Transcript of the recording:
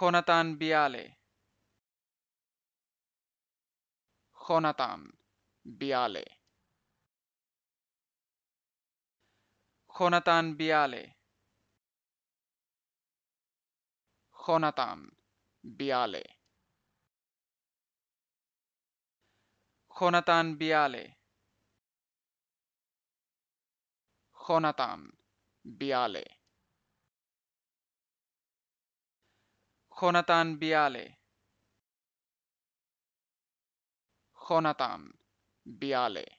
Jonathan Bialy. Jonathan Bialy. Jonathan Bialy. Jonathan Bialy. Jonathan Bialy. Jonathan Bialy. Jonathan Biale. Jonathan Biale.